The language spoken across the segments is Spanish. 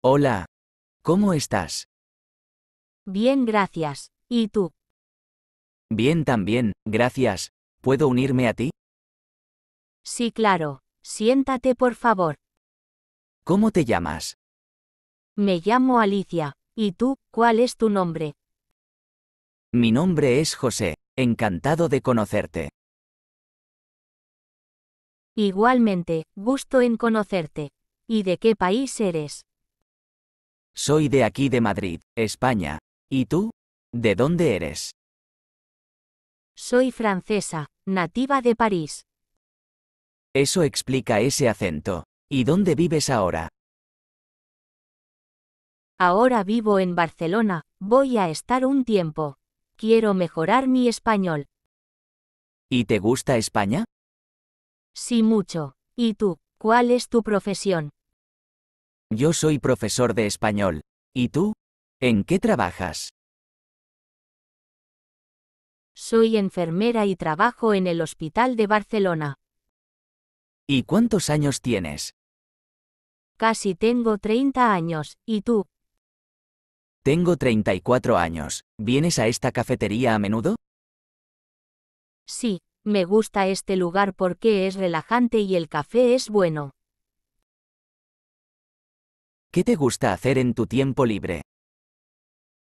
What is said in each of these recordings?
Hola. ¿Cómo estás? Bien, gracias. ¿Y tú? Bien también, gracias. ¿Puedo unirme a ti? Sí, claro. Siéntate, por favor. ¿Cómo te llamas? Me llamo Alicia. ¿Y tú, cuál es tu nombre? Mi nombre es José. Encantado de conocerte. Igualmente, gusto en conocerte. ¿Y de qué país eres? Soy de aquí de Madrid, España. ¿Y tú? ¿De dónde eres? Soy francesa, nativa de París. Eso explica ese acento. ¿Y dónde vives ahora? Ahora vivo en Barcelona, voy a estar un tiempo. Quiero mejorar mi español. ¿Y te gusta España? Sí mucho. ¿Y tú, cuál es tu profesión? Yo soy profesor de español. ¿Y tú? ¿En qué trabajas? Soy enfermera y trabajo en el Hospital de Barcelona. ¿Y cuántos años tienes? Casi tengo 30 años, ¿y tú? Tengo 34 años. ¿Vienes a esta cafetería a menudo? Sí, me gusta este lugar porque es relajante y el café es bueno. ¿Qué te gusta hacer en tu tiempo libre?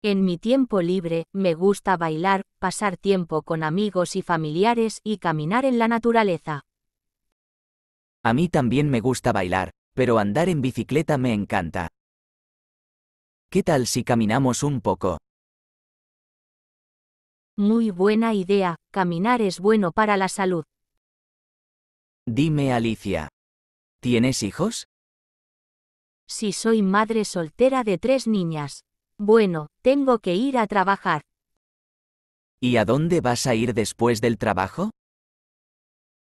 En mi tiempo libre, me gusta bailar, pasar tiempo con amigos y familiares y caminar en la naturaleza. A mí también me gusta bailar, pero andar en bicicleta me encanta. ¿Qué tal si caminamos un poco? Muy buena idea, caminar es bueno para la salud. Dime Alicia, ¿tienes hijos? si soy madre soltera de tres niñas. Bueno, tengo que ir a trabajar. ¿Y a dónde vas a ir después del trabajo?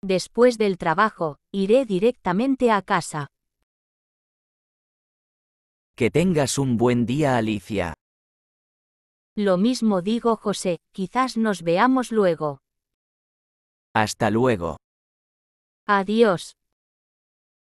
Después del trabajo, iré directamente a casa. Que tengas un buen día, Alicia. Lo mismo digo, José, quizás nos veamos luego. Hasta luego. Adiós.